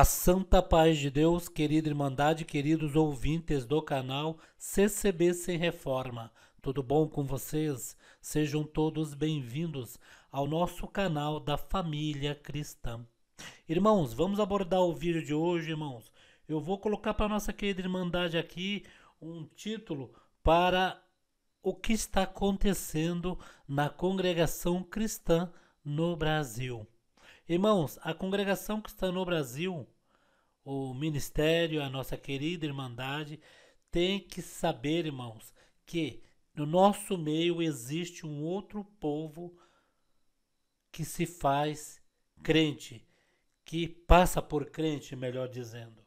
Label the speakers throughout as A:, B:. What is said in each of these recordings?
A: A santa paz de Deus, querida Irmandade, queridos ouvintes do canal CCB Sem Reforma, tudo bom com vocês? Sejam todos bem-vindos ao nosso canal da Família Cristã. Irmãos, vamos abordar o vídeo de hoje, irmãos. Eu vou colocar para nossa querida Irmandade aqui um título para o que está acontecendo na congregação cristã no Brasil. Irmãos, a congregação que está no Brasil, o ministério, a nossa querida Irmandade, tem que saber, irmãos, que no nosso meio existe um outro povo que se faz crente, que passa por crente, melhor dizendo.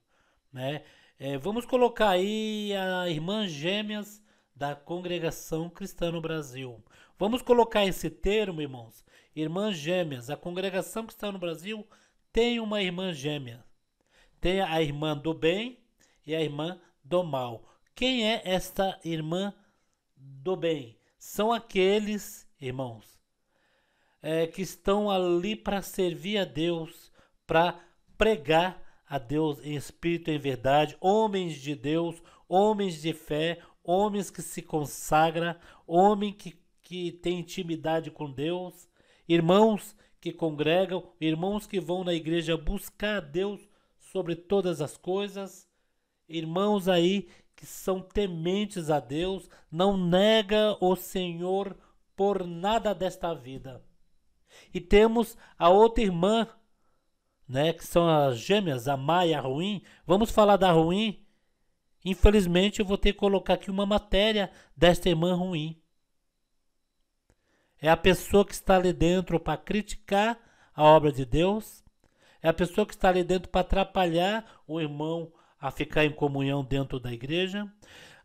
A: Né? É, vamos colocar aí a Irmã Gêmeas da Congregação Cristã no Brasil. Vamos colocar esse termo, irmãos. Irmãs Gêmeas. A Congregação Cristã no Brasil tem uma irmã gêmea. Tem a irmã do bem e a irmã do mal. Quem é esta irmã do bem? São aqueles, irmãos, é, que estão ali para servir a Deus, para pregar a Deus em espírito e em verdade, homens de Deus, homens de fé, homens que se consagram, homem que, que tem intimidade com Deus, irmãos que congregam, irmãos que vão na igreja buscar a Deus sobre todas as coisas. Irmãos aí que são tementes a Deus, não nega o Senhor por nada desta vida. E temos a outra irmã, né, que são as gêmeas, a má e a ruim. Vamos falar da ruim? Infelizmente, eu vou ter que colocar aqui uma matéria desta irmã ruim. É a pessoa que está ali dentro para criticar a obra de Deus, é a pessoa que está ali dentro para atrapalhar o irmão a ficar em comunhão dentro da igreja.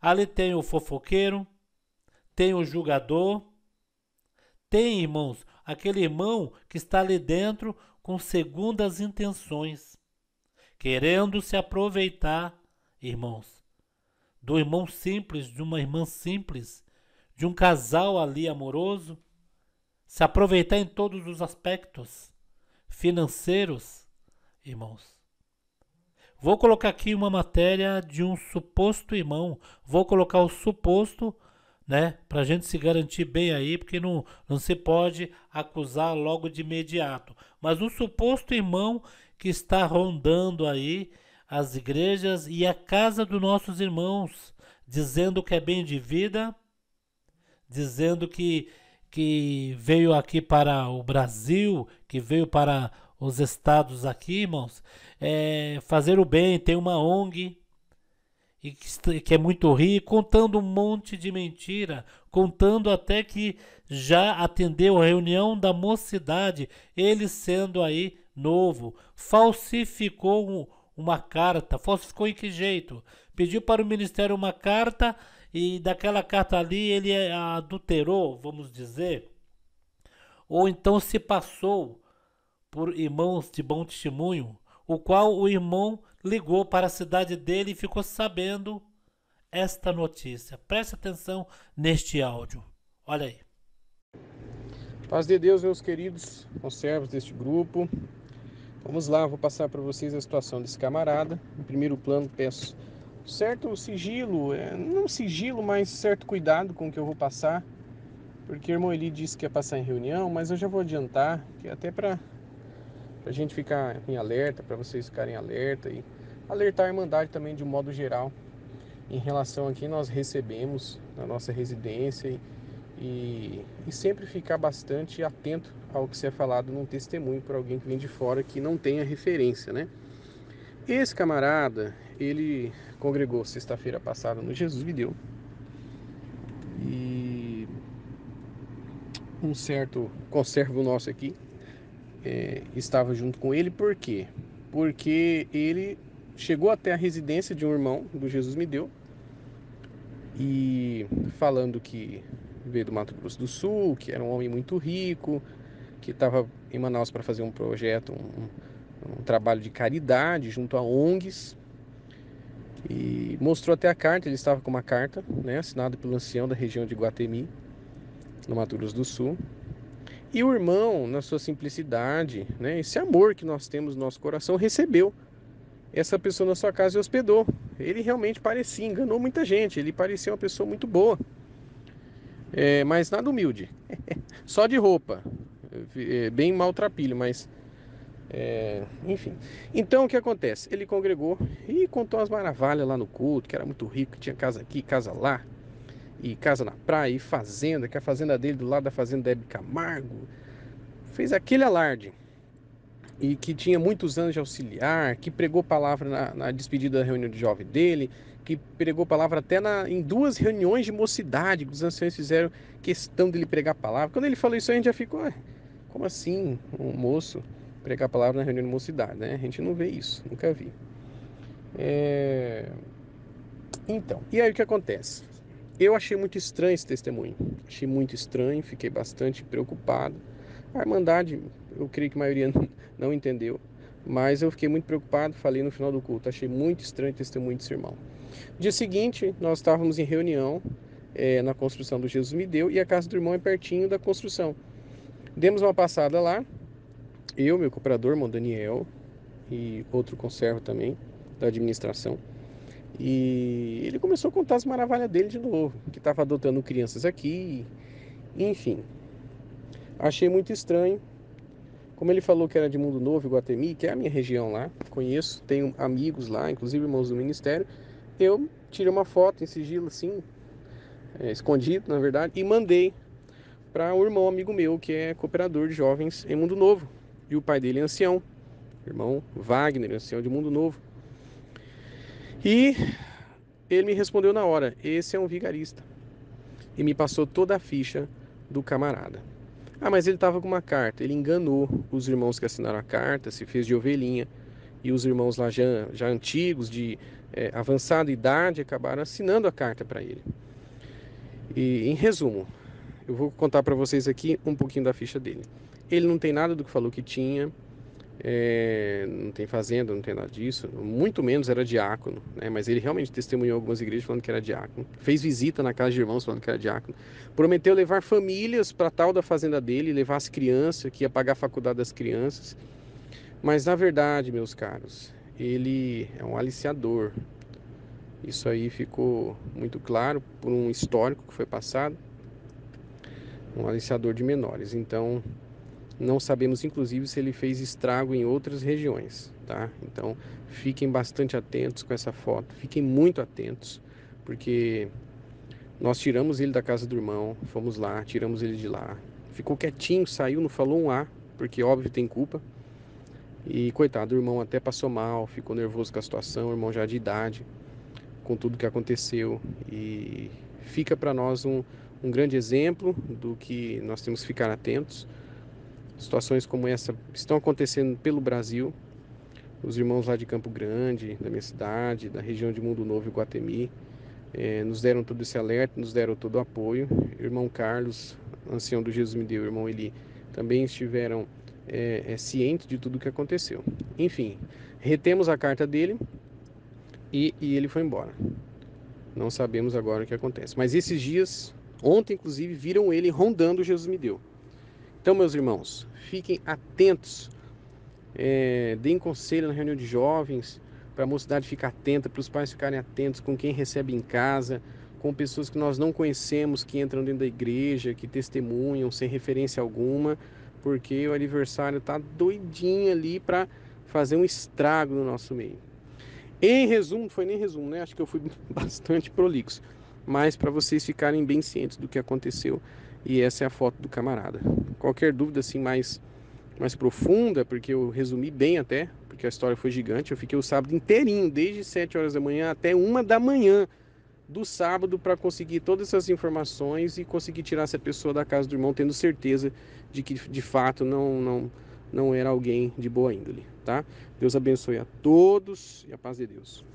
A: Ali tem o fofoqueiro, tem o julgador, tem, irmãos, aquele irmão que está ali dentro com segundas intenções, querendo se aproveitar, irmãos, do irmão simples, de uma irmã simples, de um casal ali amoroso, se aproveitar em todos os aspectos financeiros, irmãos. Vou colocar aqui uma matéria de um suposto irmão. Vou colocar o suposto, né? Para a gente se garantir bem aí, porque não, não se pode acusar logo de imediato. Mas um suposto irmão que está rondando aí as igrejas e a casa dos nossos irmãos, dizendo que é bem de vida, dizendo que, que veio aqui para o Brasil, que veio para os estados aqui, irmãos, é fazer o bem, tem uma ONG e que, que é muito rica, contando um monte de mentira, contando até que já atendeu a reunião da mocidade, ele sendo aí novo, falsificou um, uma carta, falsificou em que jeito? Pediu para o ministério uma carta e daquela carta ali ele eh, adulterou, vamos dizer, ou então se passou por irmãos de bom testemunho, o qual o irmão ligou para a cidade dele e ficou sabendo esta notícia. Preste atenção neste áudio. Olha aí. Paz de Deus, meus queridos conservos deste grupo. Vamos lá, vou passar para
B: vocês a situação desse camarada. Em primeiro plano, peço certo sigilo, é, não sigilo, mas certo cuidado com o que eu vou passar, porque o irmão Eli disse que ia passar em reunião, mas eu já vou adiantar, que até para para a gente ficar em alerta, para vocês ficarem alerta e alertar a Irmandade também de um modo geral em relação a quem nós recebemos na nossa residência e, e sempre ficar bastante atento ao que se é falado num testemunho para alguém que vem de fora que não tenha referência, né? Esse camarada, ele congregou sexta-feira passada no Jesus Videu e um certo conservo nosso aqui, é, estava junto com ele, por quê? Porque ele chegou até a residência de um irmão do Jesus Me Deu e falando que veio do Mato Grosso do Sul, que era um homem muito rico, que estava em Manaus para fazer um projeto, um, um trabalho de caridade junto a ONGs e mostrou até a carta, ele estava com uma carta, né, assinada pelo ancião da região de Guatemi, no Mato Grosso do Sul, e o irmão, na sua simplicidade, né, esse amor que nós temos no nosso coração, recebeu essa pessoa na sua casa e hospedou. Ele realmente parecia, enganou muita gente, ele parecia uma pessoa muito boa, é, mas nada humilde, só de roupa, é, bem maltrapilho, mas é, enfim. Então o que acontece? Ele congregou e contou as maravilhas lá no culto, que era muito rico, que tinha casa aqui, casa lá, e casa na praia, e fazenda, que a fazenda dele do lado da fazenda da Hebe Camargo, fez aquele alarde e que tinha muitos anos de auxiliar, que pregou palavra na, na despedida da reunião de jovem dele, que pregou palavra até na, em duas reuniões de mocidade, que os anciões fizeram questão dele pregar palavra. Quando ele falou isso, a gente já ficou, ah, como assim um moço pregar palavra na reunião de mocidade, né? A gente não vê isso, nunca vi. É... Então, e aí o que acontece? Eu achei muito estranho esse testemunho. Achei muito estranho, fiquei bastante preocupado. A Irmandade, eu creio que a maioria não entendeu, mas eu fiquei muito preocupado, falei no final do culto. Achei muito estranho o testemunho desse irmão. Dia seguinte, nós estávamos em reunião é, na construção do Jesus Me Deu e a casa do irmão é pertinho da construção. Demos uma passada lá, eu, meu cooperador, irmão Daniel, e outro conservo também da administração. E ele começou a contar as maravilhas dele de novo, que estava adotando crianças aqui, enfim. Achei muito estranho. Como ele falou que era de Mundo Novo, Iguatemi, que é a minha região lá, conheço, tenho amigos lá, inclusive irmãos do ministério, eu tirei uma foto em sigilo assim, é, escondido na verdade, e mandei para um irmão amigo meu que é cooperador de jovens em Mundo Novo. E o pai dele é ancião, irmão Wagner, ancião de Mundo Novo. E ele me respondeu na hora: esse é um vigarista. E me passou toda a ficha do camarada. Ah, mas ele estava com uma carta. Ele enganou os irmãos que assinaram a carta, se fez de ovelhinha. E os irmãos lá já, já antigos, de é, avançada idade, acabaram assinando a carta para ele. E, em resumo, eu vou contar para vocês aqui um pouquinho da ficha dele. Ele não tem nada do que falou que tinha, é, não tem fazenda, não tem nada disso, muito menos era diácono, né? mas ele realmente testemunhou algumas igrejas falando que era diácono, fez visita na casa de irmãos falando que era diácono, prometeu levar famílias para tal da fazenda dele, levar as crianças, que ia pagar a faculdade das crianças, mas na verdade, meus caros, ele é um aliciador. Isso aí ficou muito claro por um histórico que foi passado, um aliciador de menores. Então, não sabemos, inclusive, se ele fez estrago em outras regiões, tá? Então, fiquem bastante atentos com essa foto, fiquem muito atentos, porque nós tiramos ele da casa do irmão, fomos lá, tiramos ele de lá. Ficou quietinho, saiu, não falou um A, porque óbvio tem culpa. E coitado, o irmão até passou mal, ficou nervoso com a situação, o irmão já de idade, com tudo que aconteceu. E fica para nós um, um grande exemplo do que nós temos que ficar atentos situações como essa estão acontecendo pelo Brasil. Os irmãos lá de Campo Grande, da minha cidade, da região de Mundo Novo e Guatemi, eh, nos deram todo esse alerta, nos deram todo o apoio. Irmão Carlos, ancião do Jesus me deu, irmão Eli, também estiveram eh, eh, cientes de tudo o que aconteceu. Enfim, retemos a carta dele e, e ele foi embora. Não sabemos agora o que acontece. Mas esses dias, ontem inclusive, viram ele rondando o Jesus me deu. Então, meus irmãos, fiquem atentos, é, deem conselho na reunião de jovens, para a mocidade ficar atenta, para os pais ficarem atentos com quem recebe em casa, com pessoas que nós não conhecemos, que entram dentro da igreja, que testemunham sem referência alguma, porque o aniversário está doidinho ali para fazer um estrago no nosso meio. Em resumo, foi nem resumo, né? Acho que eu fui bastante prolixo, mas para vocês ficarem bem cientes do que aconteceu e essa é a foto do camarada. Qualquer dúvida assim mais mais profunda, porque eu resumi bem até, porque a história foi gigante. Eu fiquei o sábado inteirinho, desde 7 horas da manhã até 1 da manhã do sábado, para conseguir todas essas informações e conseguir tirar essa pessoa da casa do irmão, tendo certeza de que de fato não, não, não era alguém de boa índole, tá? Deus abençoe a todos e a paz de Deus.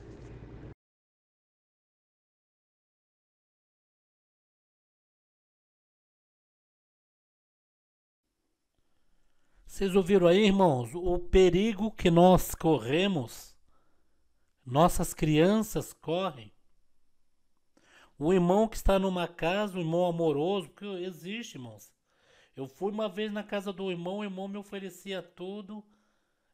A: Vocês ouviram aí, irmãos, o perigo que nós corremos, nossas crianças correm. O irmão que está numa casa, o irmão amoroso, porque existe, irmãos. Eu fui uma vez na casa do irmão, o irmão me oferecia tudo.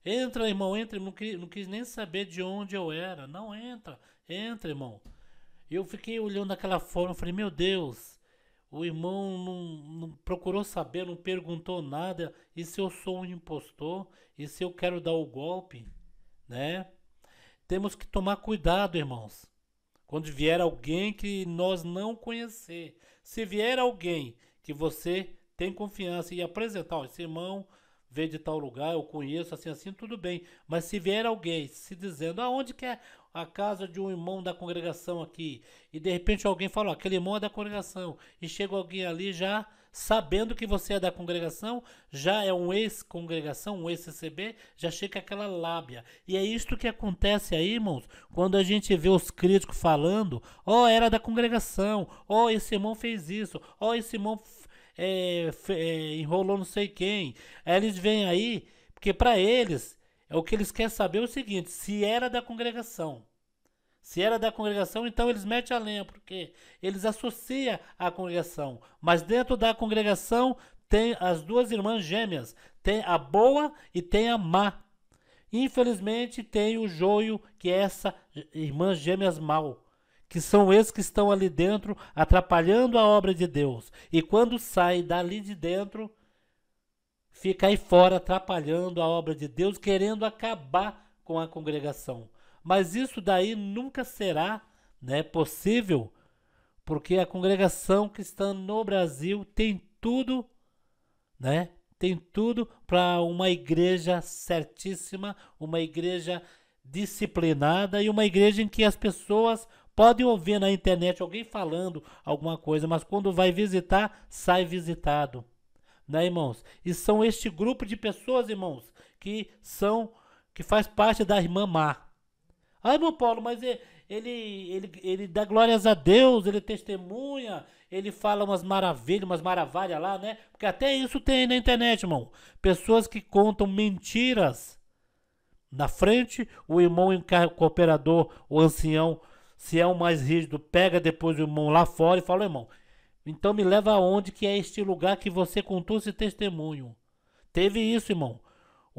A: Entra, irmão, entra. Não quis, não quis nem saber de onde eu era. Não entra, entra, irmão. Eu fiquei olhando daquela forma, falei, meu Deus, o irmão não, não, procurou saber, não perguntou nada. E se eu sou um impostor? E se eu quero dar o golpe? Né? Temos que tomar cuidado, irmãos. Quando vier alguém que nós não conhecer, se vier alguém que você tem confiança e apresentar, oh, esse irmão veio de tal lugar, eu conheço, assim, assim, tudo bem. Mas se vier alguém se dizendo, aonde que é, a casa de um irmão da congregação aqui, e de repente alguém fala, ó, aquele irmão é da congregação, e chega alguém ali já sabendo que você é da congregação, já é um ex-congregação, um ex-CCB, já chega aquela lábia. E é isto que acontece aí, irmãos, quando a gente vê os críticos falando, ó, oh, era da congregação, ó, oh, esse irmão fez isso, ó, oh, esse irmão é, é, enrolou não sei quem. Aí eles vêm aí, porque para eles, é o que eles querem saber é o seguinte, se era da congregação. Se era da congregação, então eles metem a lenha, porque eles associam a congregação. Mas dentro da congregação tem as duas irmãs gêmeas, tem a boa e tem a má. Infelizmente tem o joio, que é essa irmã gêmeas mal, que são esses que estão ali dentro atrapalhando a obra de Deus. E quando sai dali de dentro, fica aí fora atrapalhando a obra de Deus, querendo acabar com a congregação. Mas isso daí nunca será né, possível, porque a congregação cristã no Brasil tem tudo, né? Tem tudo para uma igreja certíssima, uma igreja disciplinada e uma igreja em que as pessoas podem ouvir na internet alguém falando alguma coisa, mas quando vai visitar, sai visitado. Né, irmãos? E são este grupo de pessoas, irmãos, que são que faz parte da irmã Mar, Ai, meu Paulo, mas ele, ele, ele dá glórias a Deus, ele testemunha, ele fala umas maravilhas, umas maravilhas lá, né? Porque até isso tem na internet, irmão. Pessoas que contam mentiras. Na frente, o irmão cooperador, o ancião, se é o mais rígido, pega depois o irmão lá fora e fala, irmão, então me leva aonde que é este lugar que você contou esse testemunho. Teve isso, irmão.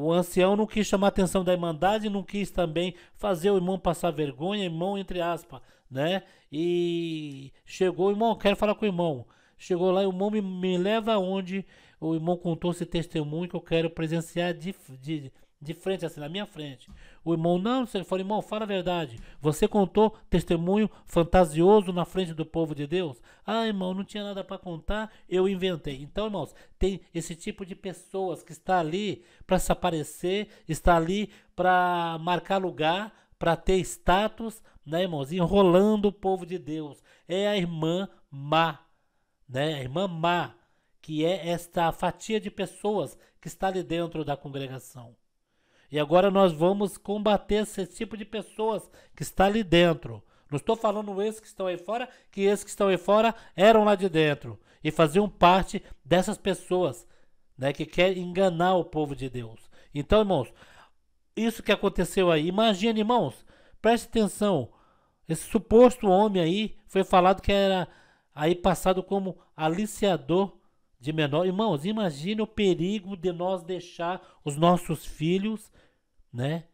A: O ancião não quis chamar a atenção da Irmandade, não quis também fazer o irmão passar vergonha, irmão entre aspas, né? E chegou, irmão, quero falar com o irmão. Chegou lá e o irmão me, me leva aonde o irmão contou esse testemunho que eu quero presenciar de, de de frente, assim, na minha frente. O irmão, não, se ele for irmão, fala a verdade. Você contou testemunho fantasioso na frente do povo de Deus? Ah, irmão, não tinha nada para contar, eu inventei. Então, irmãos, tem esse tipo de pessoas que está ali para se aparecer, está ali para marcar lugar, para ter status, né, irmãos? Enrolando o povo de Deus. É a irmã má, né? A irmã má, que é esta fatia de pessoas que está ali dentro da congregação. E agora nós vamos combater esse tipo de pessoas que está ali dentro. Não estou falando esses que estão aí fora, que esses que estão aí fora eram lá de dentro e faziam parte dessas pessoas, né, que quer enganar o povo de Deus. Então, irmãos, isso que aconteceu aí, imagine, irmãos, preste atenção. Esse suposto homem aí foi falado que era aí passado como aliciador de menor. Irmãos, imagine o perigo de nós deixar os nossos filhos né?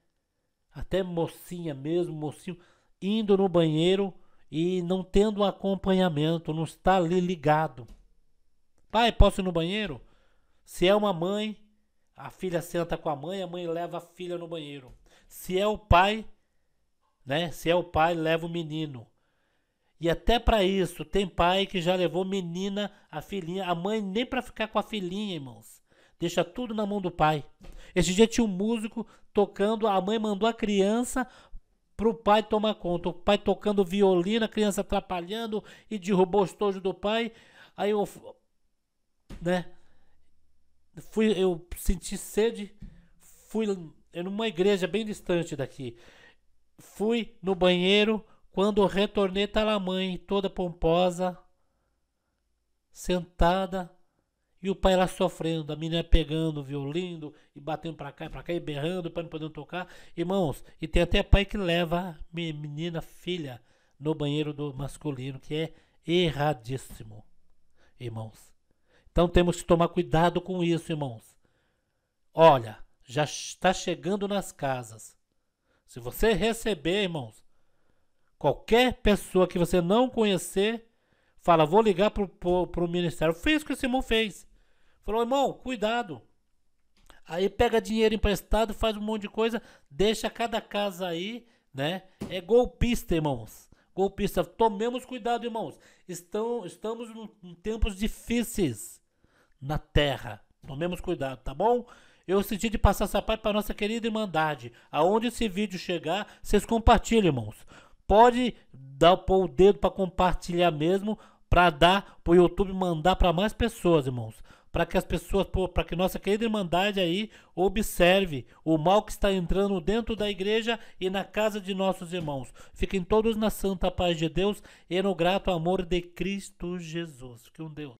A: Até mocinha mesmo, mocinho, indo no banheiro e não tendo acompanhamento, não está ali ligado. Pai, posso ir no banheiro? Se é uma mãe, a filha senta com a mãe, a mãe leva a filha no banheiro. Se é o pai, né? Se é o pai, leva o menino. E até para isso, tem pai que já levou menina, a filhinha, a mãe nem para ficar com a filhinha, irmãos deixa tudo na mão do pai. Esse dia tinha um músico tocando, a mãe mandou a criança para o pai tomar conta. O pai tocando violino, a criança atrapalhando e derrubou o estojo do pai. Aí eu, né, fui, eu senti sede, fui numa igreja bem distante daqui. Fui no banheiro, quando retornei, estava a mãe toda pomposa, sentada e o pai lá sofrendo, a menina pegando o violino e batendo pra cá e pra cá e berrando pra não poder tocar. Irmãos, e tem até pai que leva a menina, filha, no banheiro do masculino, que é erradíssimo, irmãos. Então temos que tomar cuidado com isso, irmãos. Olha, já está chegando nas casas. Se você receber, irmãos, qualquer pessoa que você não conhecer, fala, vou ligar pro, pro, ministério. Fez o que esse irmão fez. Falou, irmão, cuidado. Aí pega dinheiro emprestado, faz um monte de coisa, deixa cada casa aí, né? É golpista, irmãos. Golpista, tomemos cuidado, irmãos. Estão, estamos em tempos difíceis na terra. Tomemos cuidado, tá bom? Eu senti de passar essa parte para nossa querida Irmandade. Aonde esse vídeo chegar, vocês compartilhem, irmãos. Pode dar pôr o dedo para compartilhar mesmo, para dar para o YouTube mandar para mais pessoas, irmãos para que as pessoas, para que nossa querida Irmandade aí observe o mal que está entrando dentro da igreja e na casa de nossos irmãos. Fiquem todos na santa paz de Deus e no grato amor de Cristo Jesus. Que um Deus.